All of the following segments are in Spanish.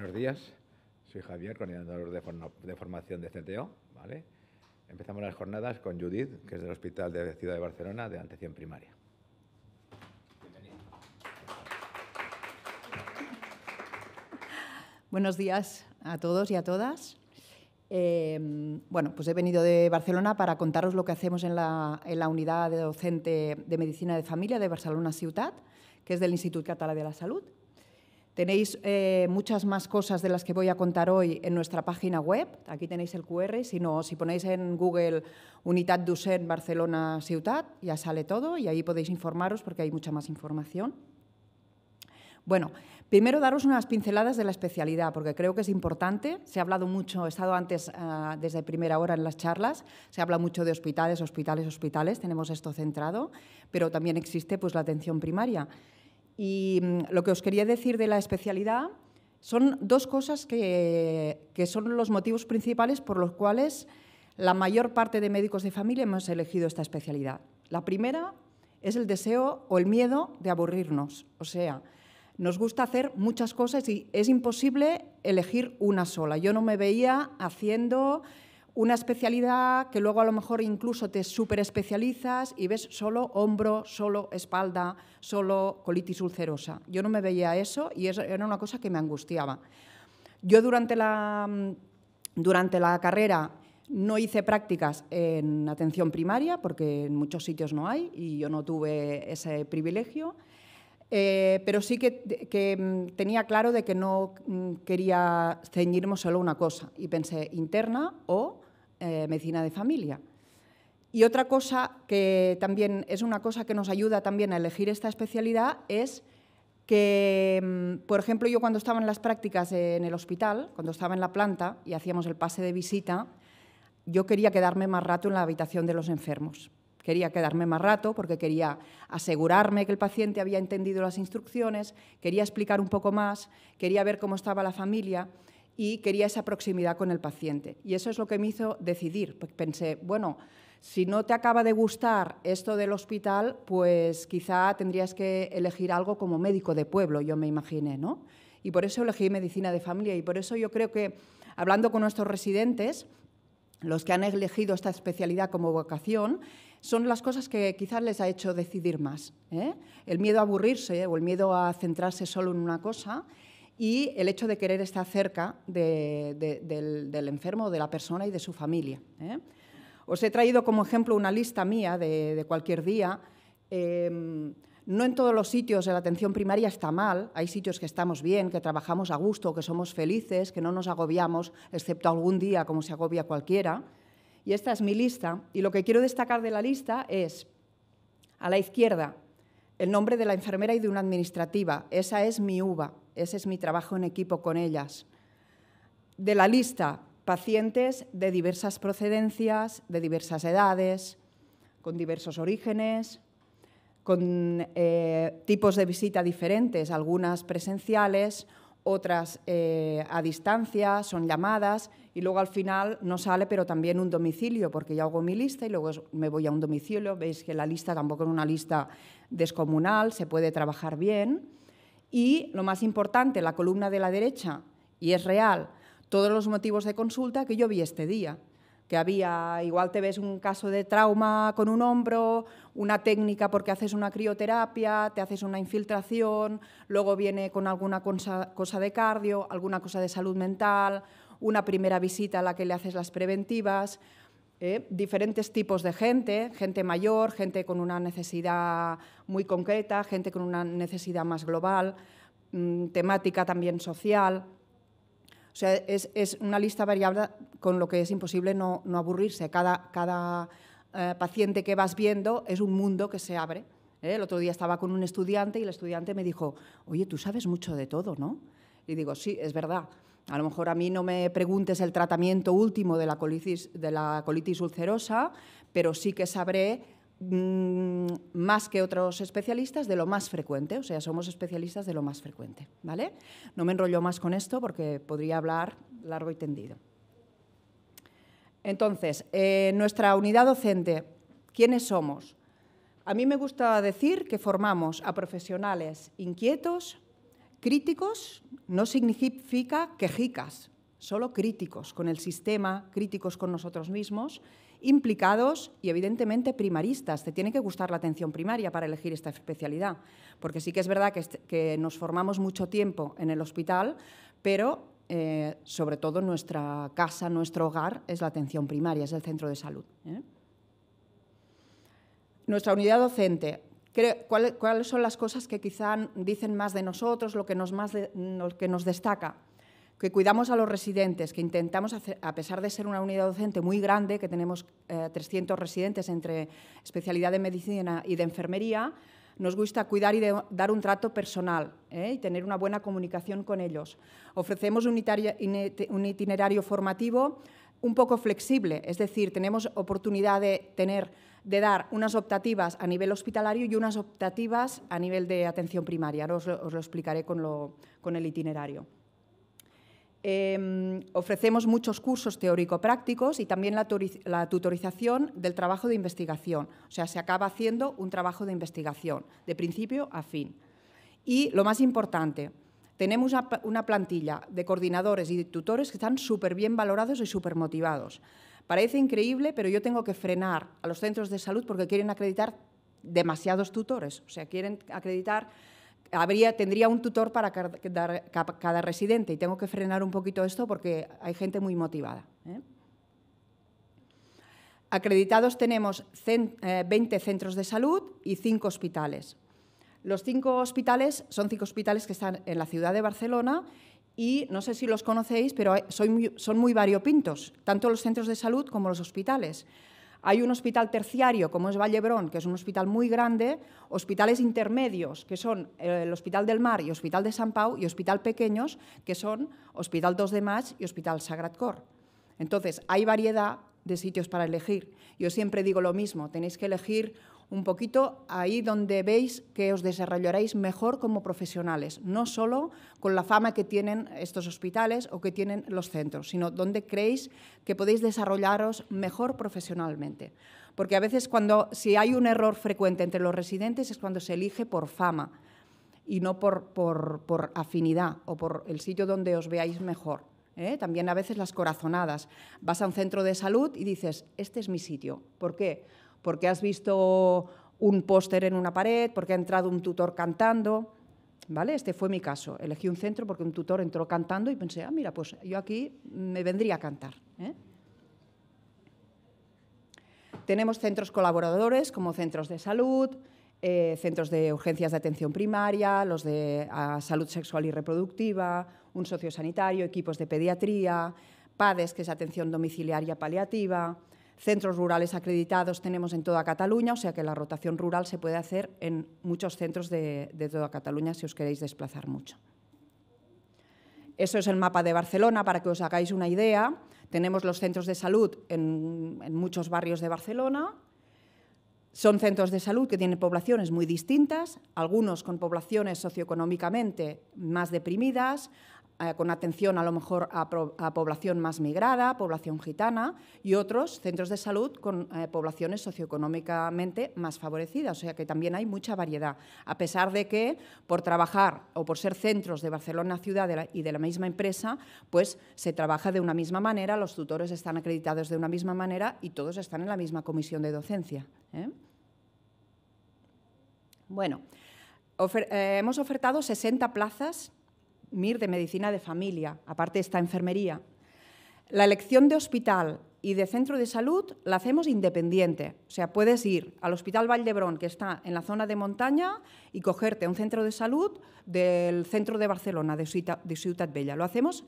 buenos días. Soy Javier, coordinador de, formación de CTO. Empezamos las jornadas con Judith, que es del Hospital de Ciudad de Barcelona de Atención Primaria. Buenos días a todos y a todas. Em, bueno, pues he venido de Barcelona para contaros lo que hacemos en la, unidad de docente de Medicina de Familia de Barcelona ciudad que es del Instituto Català de la Salud, Tenéis eh, muchas más cosas de las que voy a contar hoy en nuestra página web. Aquí tenéis el QR. Si, si ponéis en Google Unidad Docent Barcelona Ciudad, ya sale todo y ahí podéis informaros porque hay mucha más información. Bueno, primero daros unas pinceladas de la especialidad, porque creo que es importante. Se ha hablado mucho, he estado antes ah, desde primera hora en las charlas, se habla mucho de hospitales, hospitales, hospitales, tenemos esto centrado, pero también existe pues, la atención primaria. Y mm, lo que os quería decir de la especialidad son dos cosas que, son los motivos principales por los cuales la mayor parte de médicos de familia hemos elegido esta especialidad. La primera es el deseo o el miedo de aburrirnos. O sea, nos gusta hacer muchas cosas y es imposible elegir una sola. Yo no me veía haciendo una especialidad que luego a lo mejor incluso te superespecializas y ves solo hombro, solo espalda, solo colitis ulcerosa. Yo no me veía eso y eso era una cosa que me angustiaba. Yo durante la, mm, durante la carrera no hice prácticas en atención primaria porque en muchos sitios no hay y yo no tuve ese privilegio. Eh, pero sí que, mm, tenía claro de que no mm, quería ceñirme solo una cosa y pensé interna o eh, medicina de familia. Y otra cosa que también es una cosa que nos ayuda también a elegir esta especialidad es que, mm, por ejemplo, yo cuando estaba en las prácticas en el hospital, cuando estaba en la planta y hacíamos el pase de visita, yo quería quedarme más rato en la habitación de los enfermos. Quería quedarme más rato porque quería asegurarme que el paciente había entendido las instrucciones, quería explicar un poco más, quería ver cómo estaba la familia y quería esa proximidad con el paciente. Y eso es lo que me hizo decidir. Pues pensé, bueno, si no te acaba de gustar esto del hospital, pues quizá tendrías que elegir algo como médico de pueblo, yo me imaginé, ¿no? Y por eso elegí medicina de familia y por eso yo creo que hablando con nuestros residentes, los que han elegido esta especialidad como vocación, son las cosas que quizás les ha hecho decidir más. ¿eh? El miedo a aburrirse o el miedo a centrarse solo en una cosa y el hecho de querer estar cerca del, enfermo, de la persona y de su familia. ¿eh? Os he traído como ejemplo una lista mía de, cualquier día. Em, no en todos los sitios de la atención primaria está mal, hay sitios que estamos bien, que trabajamos a gusto, que somos felices, que no nos agobiamos, excepto algún día como se agobia cualquiera. Y esta es mi lista. Y lo que quiero destacar de la lista es, a la izquierda, el nombre de la enfermera y de una administrativa. Esa es mi uva. Ese es mi trabajo en equipo con ellas. De la lista, pacientes de diversas procedencias, de diversas edades, con diversos orígenes, con eh, tipos de visita diferentes, algunas presenciales, otras eh, a distancia, son llamadas y luego al final no sale, pero también un domicilio, porque yo hago mi lista y luego me voy a un domicilio. Veis que la lista tampoco es una lista descomunal, se puede trabajar bien y, lo más importante, la columna de la derecha, y es real, todos los motivos de consulta que yo vi este día que había, igual te ves un caso de trauma con un hombro, una técnica porque haces una crioterapia, te haces una infiltración, luego viene con alguna cosa, cosa, de cardio, alguna cosa de salud mental, una primera visita a la que le haces las preventivas, ¿eh? diferentes tipos de gente, gente mayor, gente con una necesidad muy concreta, gente con una necesidad más global, mm, temática también social. O sea, es, es, una lista variable con lo que es imposible no, no aburrirse. Cada, cada eh, paciente que vas viendo es un mundo que se abre. ¿eh? El otro día estaba con un estudiante y el estudiante me dijo, oye, tú sabes mucho de todo, ¿no? Y digo, sí, es verdad. A lo mejor a mí no me preguntes el tratamiento último de la colitis, ulcerosa, pero sí que sabré mm, más que otros especialistas de lo más frecuente, o sea, somos especialistas de lo más frecuente, ¿vale? No me enrollo más con esto porque podría hablar largo y tendido. Entonces, eh, nuestra unidad docente, ¿quiénes somos? A mí me gusta decir que formamos a profesionales inquietos, Críticos no significa quejicas, solo críticos con el sistema, críticos con nosotros mismos, implicados y evidentemente primaristas. Te tiene que gustar la atención primaria para elegir esta especialidad, porque sí que es verdad que, nos formamos mucho tiempo en el hospital, pero eh, sobre todo nuestra casa, nuestro hogar es la atención primaria, es el centro de salud. ¿eh? Nuestra unidad docente, cuáles son las cosas que quizá dicen más de nosotros, lo que nos, más lo que nos destaca. Que cuidamos a los residentes, que intentamos, hacer, a pesar de ser una unidad docente muy grande, que tenemos 300 eh, residentes entre especialidad de medicina y de enfermería, nos gusta cuidar y dar un trato personal eh, y tener una buena comunicación con ellos. Ofrecemos un itinerario formativo un poco flexible, es decir, tenemos oportunidad de tener de dar unas optativas a nivel hospitalario y unas optativas a nivel de atención primaria. Ahora os lo, explicaré con, el itinerario. Em, ofrecemos muchos cursos teórico-prácticos y también la, tutorización del trabajo de investigación. O sea, se acaba haciendo un trabajo de investigación, de principio a fin. Y lo más importante, tenemos una, plantilla de coordinadores y tutores que están súper bien valorados y súper motivados. Parece increíble, pero yo tengo que frenar a los centros de salud porque quieren acreditar demasiados tutores. O sea, quieren acreditar, habría, tendría un tutor para cada, residente y tengo que frenar un poquito esto porque hay gente muy motivada. ¿eh? Acreditados tenemos 20 eh, centros de salud y 5 hospitales. Los cinco hospitales son cinco hospitales que están en la ciudad de Barcelona y no sé si los conocéis, pero son muy, variopintos, tanto los centros de salud como los hospitales. Hay un hospital terciario, como es Vallebrón, que es un hospital muy grande, hospitales intermedios, que son eh, el Hospital del Mar y Hospital de San Pau, y hospitales pequeños, que son Hospital 2 de Mas y Hospital Sagrat Cor. Entonces, hay variedad de sitios para elegir. Yo siempre digo lo mismo, tenéis que elegir un poquito ahí donde veis que os desarrollaréis mejor como profesionales, no solo con la fama que tienen estos hospitales o que tienen los centros, sino donde creéis que podéis desarrollaros mejor profesionalmente. Porque a veces cuando, si hay un error frecuente entre los residentes es cuando se elige por fama y no por, afinidad o por el sitio donde os veáis mejor. ¿eh? también a veces las corazonadas. Vas a un centro de salud y dices, este es mi sitio. ¿Por qué? porque has visto un póster en una pared, porque ha entrado un tutor cantando. ¿Vale? Este fue mi caso. Elegí un centro porque un tutor entró cantando y pensé, ah, mira, pues yo aquí me vendría a cantar. ¿eh? Tenemos centros colaboradores como centros de salud, eh, centros de urgencias de atención primaria, los de ah, salud sexual y reproductiva, un sociosanitario, equipos de pediatría, PADES, que es atención domiciliaria paliativa, Centros rurales acreditados tenemos en toda Cataluña, o sea que la rotación rural se puede hacer en muchos centros de, toda Cataluña si os queréis desplazar mucho. Eso es el mapa de Barcelona para que os hagáis una idea. Tenemos los centros de salud en muchos barrios de Barcelona, son centros de salud que tienen poblaciones muy distintas, algunos con poblaciones socioeconómicamente más deprimidas, eh, con atención a lo mejor a, población más migrada, población gitana, y otros centros de salud con eh, poblaciones socioeconómicamente más favorecidas. O sea que también hay mucha variedad, a pesar de que por trabajar o por ser centros de Barcelona ciudad y de la misma empresa, pues se trabaja de una misma manera, los tutores están acreditados de una misma manera y todos están en la misma comisión de docencia. ¿eh? Bueno, hemos ofertado 60 plazas MIR de Medicina de Familia, aparte esta enfermería. La elección de hospital y de centro de salud la hacemos independiente. O sea, puedes ir al Hospital Valdebrón, que está en la zona de montaña, y cogerte un centro de salud del centro de Barcelona, de Ciutat, de Bella. Lo hacemos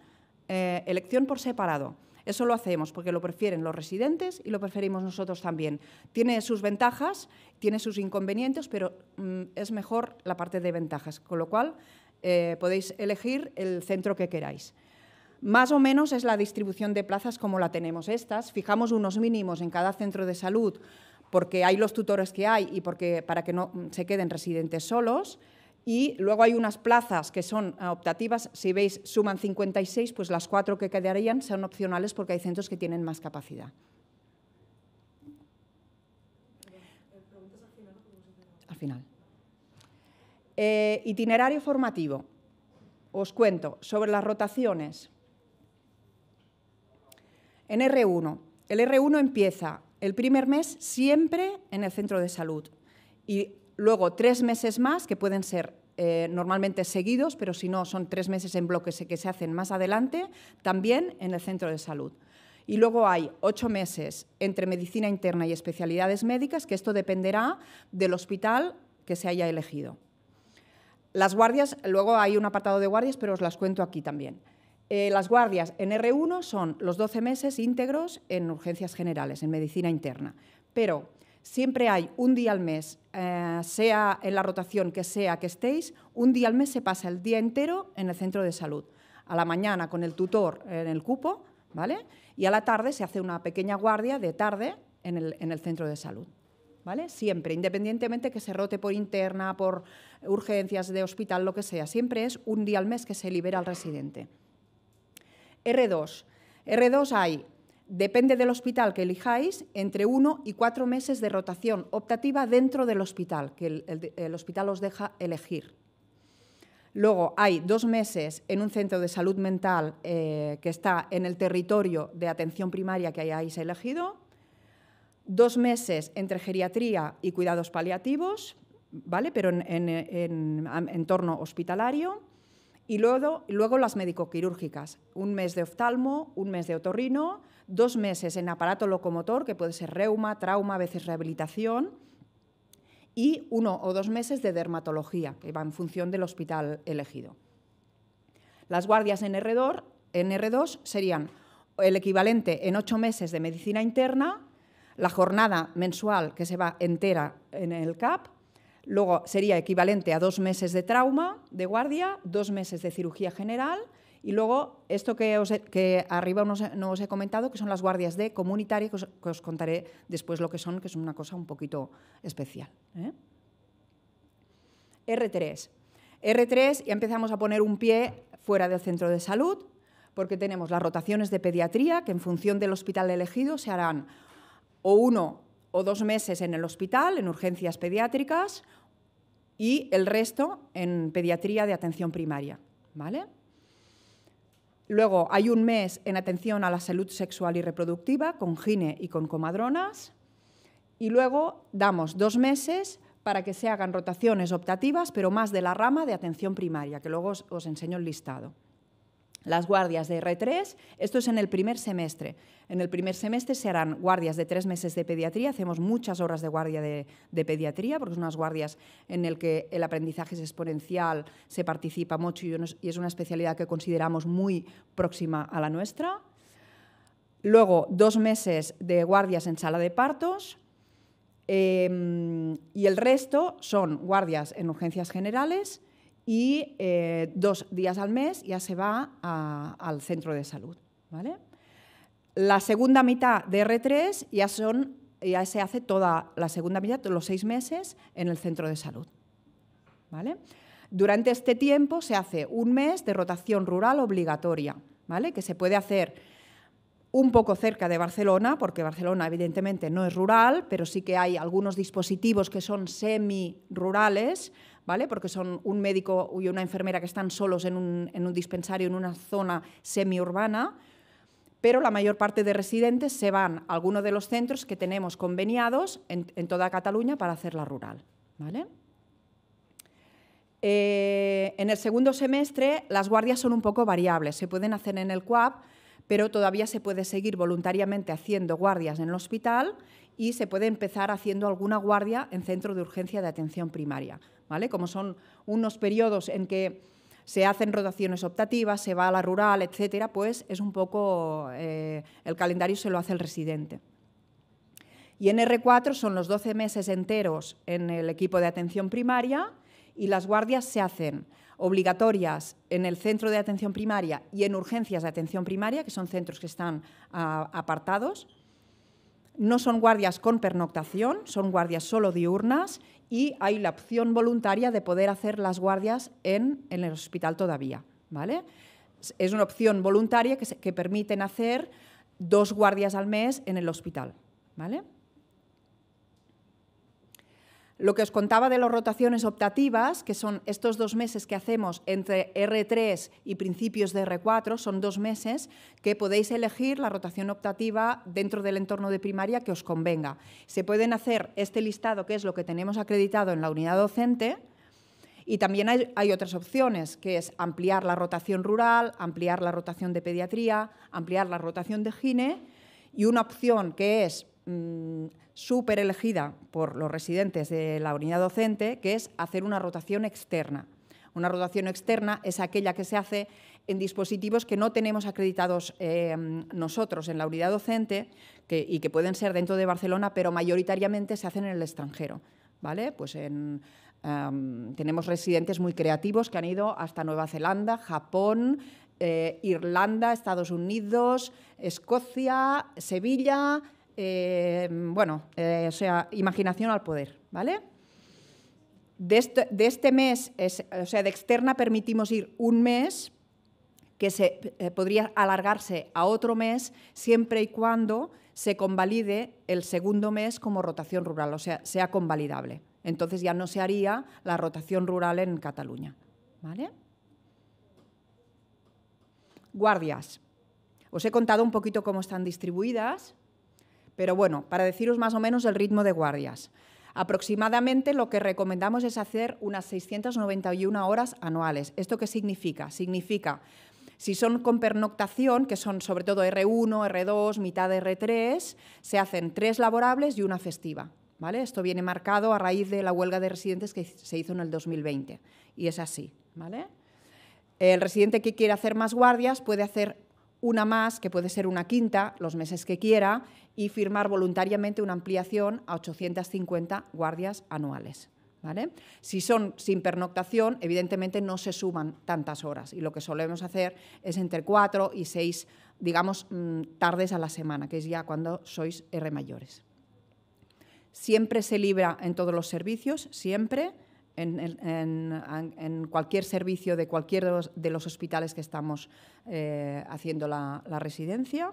eh, elección por separado. Eso lo hacemos porque lo prefieren los residentes y lo preferimos nosotros también. Tiene sus ventajas, tiene sus inconvenientes, pero mm, es mejor la parte de ventajas, con lo cual eh, podéis elegir el centro que queráis. Más o menos es la distribución de plazas como la tenemos estas. Fijamos unos mínimos en cada centro de salud porque hay los tutores que hay y porque, para que no mm, se queden residentes solos. Y luego hay unas plazas que son optativas. Si veis, suman 56, pues las cuatro que quedarían son opcionales porque hay centros que tienen más capacidad. Al final. Eh, itinerario formativo. Os cuento sobre las rotaciones. En R1. El R1 empieza el primer mes siempre en el centro de salud y luego tres meses más, que pueden ser eh, normalmente seguidos, pero si no son tres meses en bloques que se hacen más adelante, también en el centro de salud. Y luego hay ocho meses entre medicina interna y especialidades médicas, que esto dependerá del hospital que se haya elegido. Las guardias, luego hay un apartado de guardias, pero os las cuento aquí también. Eh, las guardias en R1 son los 12 meses íntegros en urgencias generales, en medicina interna, pero siempre hay un día al mes, eh, sea en la rotación que sea que estéis, un día al mes se pasa el día entero en el centro de salud. A la mañana con el tutor en el cupo, ¿vale? Y a la tarde se hace una pequeña guardia de tarde en el centro de salud. ¿vale? Siempre, independientemente que se rote por interna, por urgencias de hospital, lo que sea, siempre es un día al mes que se libera al residente. R2. R2 hay, depende del hospital que elijáis, entre uno y cuatro meses de rotación optativa dentro del hospital, que el, hospital os deja elegir. Luego hay dos meses en un centro de salud mental eh, que está en el territorio de atención primaria que hayáis elegido dos meses entre geriatría y cuidados paliativos, ¿vale? pero en, entorno hospitalario, y luego, luego las médico-quirúrgicas, un mes de oftalmo, un mes de otorrino, dos meses en aparato locomotor, que puede ser reuma, trauma, a veces rehabilitación, y uno o dos meses de dermatología, que va en función del hospital elegido. Las guardias en R2 serían el equivalente en ocho meses de medicina interna, la jornada mensual que se va entera en el CAP, luego sería equivalente a dos meses de trauma de guardia, dos meses de cirugía general y luego esto que, que arriba no os, he comentado, que son las guardias de comunitaria, que os, contaré después lo que son, que es una cosa un poquito especial. ¿eh? r R3. R3 ya empezamos a poner un pie fuera del centro de salud, porque tenemos las rotaciones de pediatría, que en función del hospital elegido se harán o uno o dos meses en el hospital, en urgencias pediátricas, y el resto en pediatría de atención primaria. Luego hay un mes en atención a la salud sexual y reproductiva con gine y con comadronas. Y luego damos dos meses para que se hagan rotaciones optativas, pero más de la rama de atención primaria, que luego os enseño el listado las guardias de R3, esto es en el primer semestre. En el primer semestre se harán guardias de tres meses de pediatría, hacemos muchas horas de guardia de, pediatría, porque son unas guardias en las que el aprendizaje es exponencial, se participa mucho y, es una especialidad que consideramos muy próxima a la nuestra. Luego, dos meses de guardias en sala de partos, em, y el resto son guardias en urgencias generales y eh, dos días al mes ya se va al centro de salud. ¿vale? La segunda mitad de R3 ya, ya se hace toda la segunda mitad, los seis meses, en el centro de salud. ¿vale? Durante este tiempo se hace un mes de rotación rural obligatoria, ¿vale? que se puede hacer un poco cerca de Barcelona, porque Barcelona evidentemente no es rural, pero sí que hay algunos dispositivos que son semi-rurales, porque son un médico y una enfermera que están solos en un, dispensario, en una zona semiurbana, pero la mayor parte de residentes se van a alguno de los centros que tenemos conveniados en, toda Cataluña para hacerla rural, eh, en el segundo semestre las guardias son un poco variables, se pueden hacer en el CUAP, pero todavía se puede seguir voluntariamente haciendo guardias en el hospital y se puede empezar haciendo alguna guardia en centro de urgencia de atención primaria, ¿vale? Como son unos periodos en que se hacen rotaciones optativas, se va a la rural, etcétera, pues es un poco eh, el calendario se lo hace el residente. Y en R4 son los 12 meses enteros en el equipo de atención primaria y las guardias se hacen obligatorias en el centro de atención primaria y en urgencias de atención primaria, que son centros que están ah, apartados, no son guardias con pernoctación, son guardias solo diurnas y hay la opción voluntaria de poder hacer las guardias en, el hospital todavía. ¿vale? Es una opción voluntaria que, permite hacer dos guardias al mes en el hospital. ¿vale? Lo que os contaba de las rotaciones optativas, que son estos dos meses que hacemos entre R3 y principios de R4, son dos meses que podéis elegir la rotación optativa dentro del entorno de primaria que os convenga. Se pueden hacer este listado, que es lo que tenemos acreditado en la unidad docente, y también hay, otras opciones, que es ampliar la rotación rural, ampliar la rotación de pediatría, ampliar la rotación de gine, y una opción que es mm, súper elegida por los residentes de la unidad docente, que es hacer una rotación externa. Una rotación externa es aquella que se hace en dispositivos que no tenemos acreditados eh, nosotros en la unidad docente y que pueden ser dentro de Barcelona, pero mayoritariamente se hacen en el extranjero. ¿vale? Pues en, tenemos residentes muy creativos que han ido hasta Nueva Zelanda, Japón, eh, Irlanda, Estados Unidos, Escocia, Sevilla, Em, bueno, eh, o sea, imaginación al poder, ¿vale? De este, mes, o sea, de externa permitimos ir un mes que se, eh, podría alargarse a otro mes siempre y cuando se convalide el segundo mes como rotación rural, o sea, sea convalidable. Entonces ya no se haría la rotación rural en Cataluña. ¿Vale? Guardias. Os he contado un poquito cómo están distribuidas. Pero bueno, para deciros más o menos el ritmo de guardias. Aproximadamente lo que recomendamos es hacer unas 691 horas anuales. ¿Esto qué significa? Significa, si son con pernoctación, que son sobre todo R1, R2, mitad de R3, se hacen tres laborables y una festiva. ¿Vale? Esto viene marcado a raíz de la huelga de residentes que se hizo en el 2020 y es así, ¿vale? El residente que quiere hacer más guardias puede hacer una más, que puede ser una quinta, los meses que quiera, y firmar voluntariamente una ampliación a 850 guardias anuales. ¿Vale? Si son sin pernoctación, evidentemente no se suman tantas horas y lo que solemos hacer es entre cuatro y seis, digamos, mm, tardes a la semana, que es ya cuando sois R mayores. Siempre se libra en todos los servicios, siempre, en, cualquier servicio de cualquier de los, hospitales que estamos eh, haciendo la, residencia.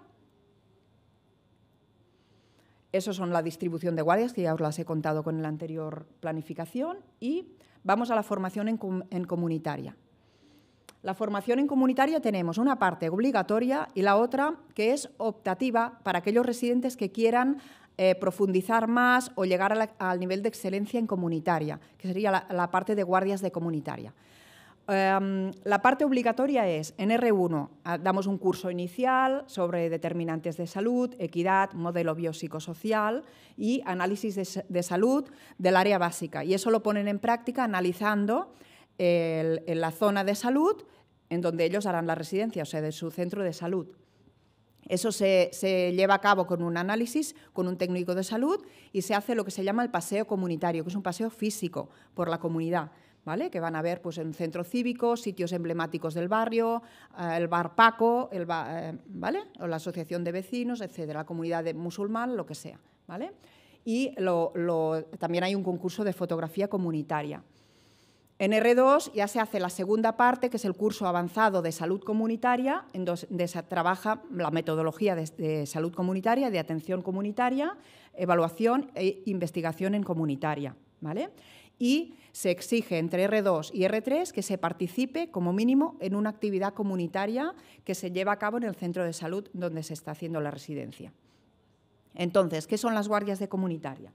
Esos son la distribución de guardias, que ya os las he contado con la anterior planificación. Y vamos a la formación en comunitaria. La formación en comunitaria tenemos una parte obligatoria y la otra que es optativa para aquellos residentes que quieran eh, profundizar más o llegar al nivel de excelencia en comunitaria, que sería la, parte de guardias de comunitaria. Em, la parte obligatoria es, en R1 damos un curso inicial sobre determinantes de salud, equidad, modelo biopsicosocial y análisis de, salud del área básica. Y eso lo ponen en práctica analizando en la zona de salud en donde ellos harán la residencia, o sea, de su centro de salud. Eso se, lleva a cabo con un análisis, con un técnico de salud y se hace lo que se llama el paseo comunitario, que es un paseo físico por la comunidad. ¿Vale? que van a ver pues, en centro cívico, sitios emblemáticos del barrio, eh, el bar Paco, el eh, ¿vale? o la asociación de vecinos, etcétera, la comunidad musulmana, musulmán, lo que sea. ¿vale? Y también hay un concurso de fotografía comunitaria. En R2 ya se hace la segunda parte, que es el curso avanzado de salud comunitaria, en donde se trabaja la metodología de, salud comunitaria, de atención comunitaria, evaluación e investigación en comunitaria. ¿vale? y se exige entre R2 y R3 que se participe como mínimo en una actividad comunitaria que se lleva a cabo en el centro de salud donde se está haciendo la residencia. Entonces, ¿qué son las guardias de comunitaria?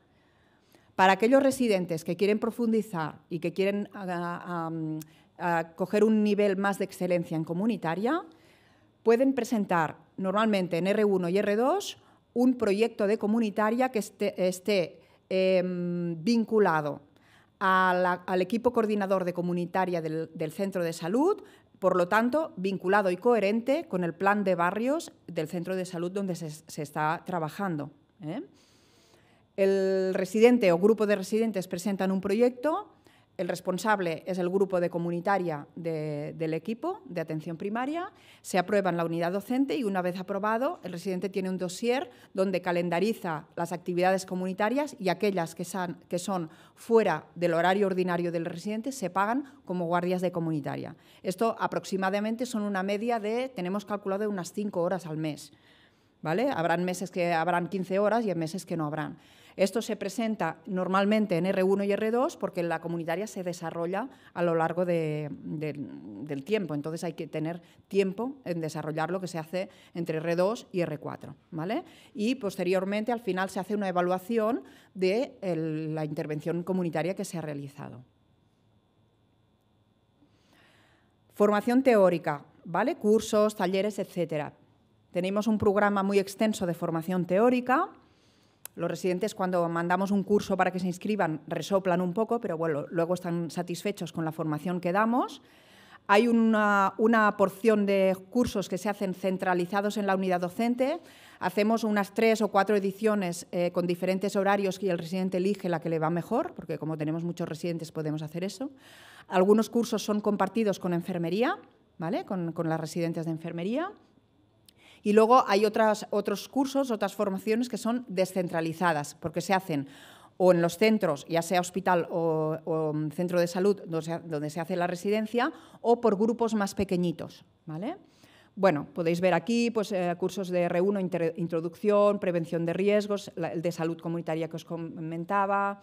Para aquellos residentes que quieren profundizar y que quieren ah, ah, coger un nivel más de excelencia en comunitaria, pueden presentar normalmente en R1 y R2 un proyecto de comunitaria que esté, em, vinculado al equipo coordinador de comunitaria del, centro de salud, por lo tanto, vinculado y coherente con el plan de barrios del centro de salud donde se, está trabajando. ¿eh? El residente o grupo de residentes presentan un proyecto, el responsable es el grupo de comunitaria del equipo de atención primaria, se aprueba en la unidad docente y una vez aprobado, el residente tiene un dossier donde calendariza las actividades comunitarias y aquellas que, son fuera del horario ordinario del residente se pagan como guardias de comunitaria. Esto aproximadamente son una media de, tenemos calculado, unas 5 horas al mes. Habrán meses que habrán 15 horas y meses que no habrán. Esto se presenta normalmente en R1 y R2 porque la comunitaria se desarrolla a lo largo del tiempo, entonces hay que tener tiempo en desarrollar lo que se hace entre R2 y R4. ¿vale? Y posteriormente, al final, se hace una evaluación de la intervención comunitaria que se ha realizado. Formación teórica, ¿vale? Cursos, talleres, etcétera. Tenemos un programa muy extenso de formación teórica los residentes cuando mandamos un curso para que se inscriban resoplan un poco, pero bueno, luego están satisfechos con la formación que damos. Hay una, porción de cursos que se hacen centralizados en la unidad docente. Hacemos unas tres o cuatro ediciones eh, con diferentes horarios y el residente elige la que le va mejor, porque como tenemos muchos residentes podemos hacer eso. Algunos cursos son compartidos con enfermería, ¿vale? con, con las residentes de enfermería. Y luego hay otras, otros cursos, otras formaciones que son descentralizadas, porque se hacen o en los centros, ya sea hospital o, centro de salud donde se, hace la residencia, o por grupos más pequeñitos. ¿vale? Bueno, podéis ver aquí pues, eh, cursos de R1, introducción, prevención de riesgos, el de salud comunitaria que os comentaba,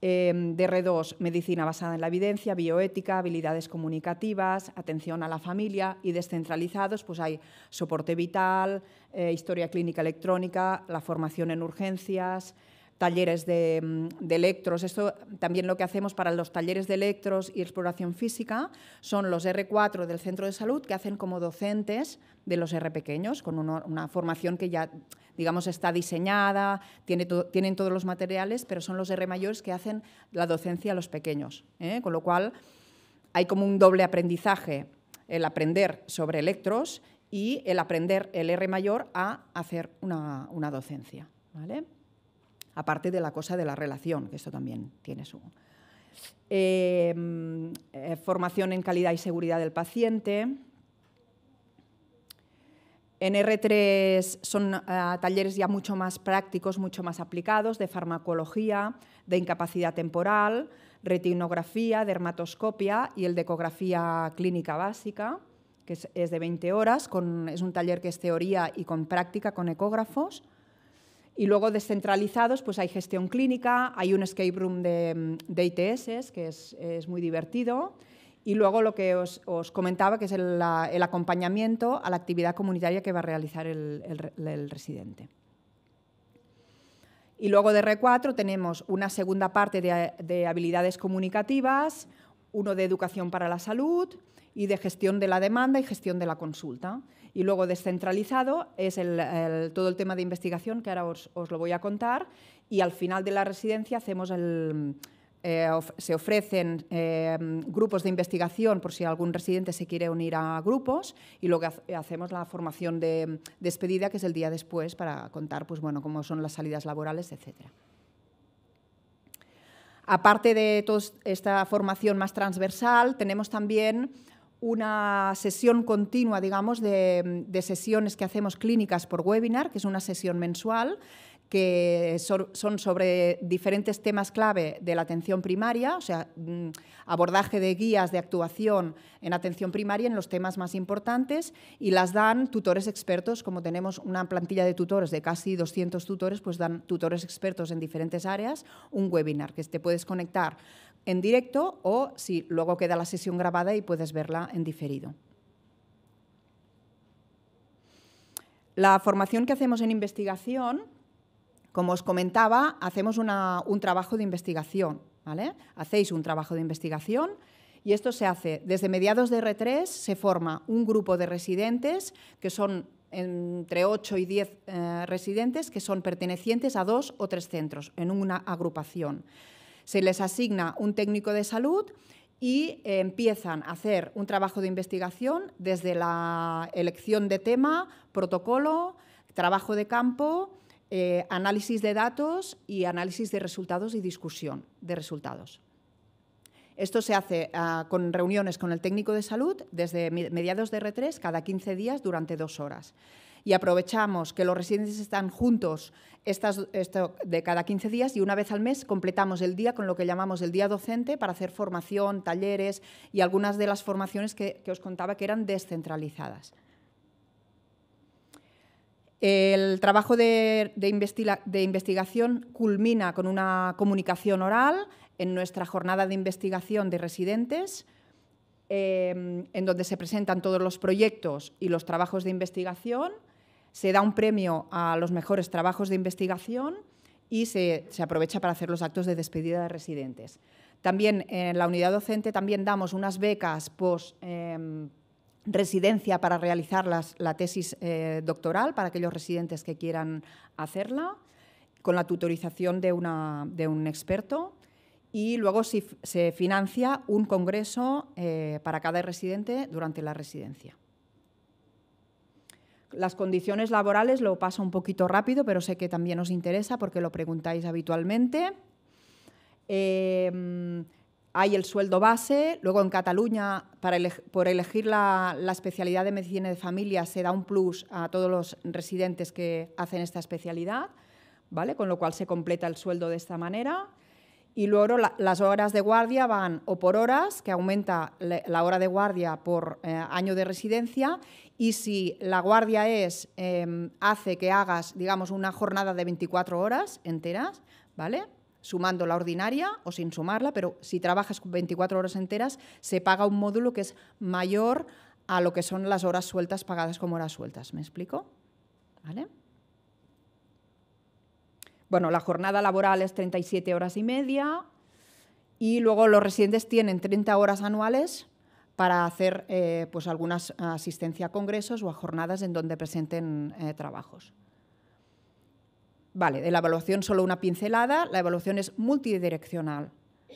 Em, de r 2 medicina basada en la evidencia, bioética, habilidades comunicativas, atención a la familia y descentralizados, pues hay soporte vital, eh, historia clínica electrónica, la formación en urgencias, talleres mm, de, electros. Esto también lo que hacemos para los talleres de electros y exploración física son los R4 del centro de salud que hacen como docentes de los R pequeños, con una formación que ya digamos, está diseñada, tiene tienen todos los materiales, pero son los R mayores que hacen la docencia a los pequeños. ¿eh? Con lo cual, hay como un doble aprendizaje, el aprender sobre electros y el aprender el R mayor a hacer una, docencia. Aparte de la cosa de la relación, que esto también tiene su... Em, eh, formación en calidad y seguridad del paciente, en R3 son ah, talleres ya mucho más prácticos, mucho más aplicados, de farmacología, de incapacidad temporal, retinografía, dermatoscopia y el de ecografía clínica básica, que es, de 20 horas, es un taller que es teoría y con práctica con ecógrafos. Y luego descentralizados, pues hay gestión clínica, hay un escape room de, ITS, que es muy divertido, y luego lo que os, comentaba, que es el, acompañamiento a la actividad comunitaria que va a realizar el, residente. Y luego de R4 tenemos una segunda parte de, habilidades comunicativas, uno de educación para la salud y de gestión de la demanda y gestión de la consulta. Y luego descentralizado es todo el tema de investigación, que ahora os, os, lo voy a contar. Y al final de la residencia hacemos el, eh, se ofrecen em, grupos de investigación por si algún residente se quiere unir a grupos y luego que hacemos la formación de despedida, que es el día después, para contar pues, bueno, cómo son las salidas laborales, etc. Aparte de toda esta formación más transversal, tenemos también una sesión continua, digamos, de sesiones que hacemos clínicas por webinar, que es una sesión mensual, que son sobre diferentes temas clave de la atención primaria, o sea, mm, abordaje de guías de actuación en atención primaria en los temas más importantes y las dan tutores expertos, como tenemos una plantilla de tutores de casi 200 tutores, pues dan tutores expertos en diferentes áreas, un webinar que te puedes conectar en directo o si luego queda la sesión grabada y puedes verla en diferido. La formación que hacemos en investigación como os comentaba, hacemos un trabajo de investigación, Hacéis un trabajo de investigación y esto se hace desde mediados de R3, se forma un grupo de residentes que son entre 8 y 10 eh, residentes que son pertenecientes a dos o tres centros en una agrupación. Se les asigna un técnico de salud y empiezan a hacer un trabajo de investigación desde la elección de tema, protocolo, trabajo de campo, eh, análisis de datos y análisis de resultados y discusión de resultados. Esto se hace ah, con reuniones con el técnico de salud desde mediados de R3 cada 15 días durante dos horas. Y aprovechamos que los residentes están juntos de cada 15 días y una vez al mes completamos el día con lo que llamamos el día docente para hacer formación, talleres y algunas de las formaciones que os contaba que eran descentralizadas. El trabajo de, investigación culmina con una comunicación oral en nuestra jornada de investigación de residentes, em, en donde se presentan todos los proyectos y los trabajos de investigación, se da un premio a los mejores trabajos de investigación y se, aprovecha para hacer los actos de despedida de residentes. También en la unidad docente también damos unas becas post, eh, residencia para realizar la tesis eh, doctoral para aquellos residentes que quieran hacerla, con la tutorización de, un experto. Y luego se, se financia un congreso eh, para cada residente durante la residencia. Las condiciones laborales lo paso un poquito rápido, pero sé que también os interesa porque lo preguntáis habitualmente. Eh, hay el sueldo base, luego en Cataluña, por elegir la, especialidad de medicina de familia, se da un plus a todos los residentes que hacen esta especialidad, ¿vale? con lo cual se completa el sueldo de esta manera. Y luego las horas de guardia van o por horas, que aumenta la hora de guardia por eh, año de residencia, y si la guardia es, em, hace que hagas, digamos, una jornada de 24 horas enteras, ¿vale? sumando la ordinaria o sin sumarla, pero si trabajas 24 horas enteras, se paga un módulo que es mayor a lo que son las horas sueltas pagadas como horas sueltas. ¿Me explico? Bueno, la jornada laboral es 37 horas y media y luego los residentes tienen 30 horas anuales para hacer eh, pues alguna asistencia a congresos o a jornadas en donde presenten eh, trabajos. Vale, de la evaluación solo una pincelada, la evaluación es multidireccional.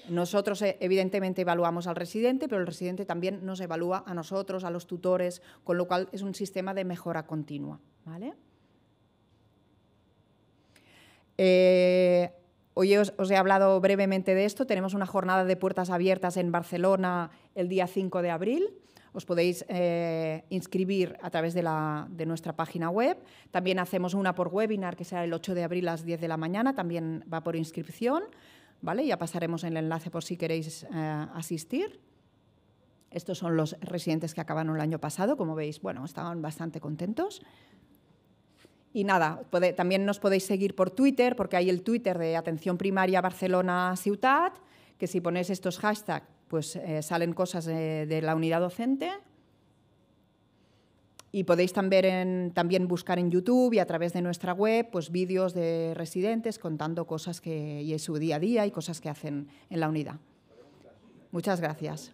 Nosotros eh, evidentemente evaluamos al residente, pero el residente también nos evalúa a nosotros, a los tutores, con lo cual es un sistema de mejora continua. ¿vale? Eh, hoy os, os, he hablado brevemente de esto. Tenemos una jornada de puertas abiertas en Barcelona el día 5 de abril. Os podéis eh, inscribir a través de, nuestra página web. También hacemos una por webinar que será el 8 de abril a las 10 de la mañana, también va por inscripción. ¿vale? Ya pasaremos el enlace por si queréis eh, asistir. Estos son los residentes que acabaron el año pasado, como veis, bueno, estaban bastante contentos. Y nada, también nos podéis seguir por Twitter, porque hay el Twitter de Atención Primaria Barcelona Ciutat, que si ponéis estos hashtags, pues eh, salen cosas de, la unidad docente y podéis también, buscar en YouTube y a través de nuestra web pues, vídeos de residentes contando cosas que y su día a día y cosas que hacen en la unidad. Muchas gracias.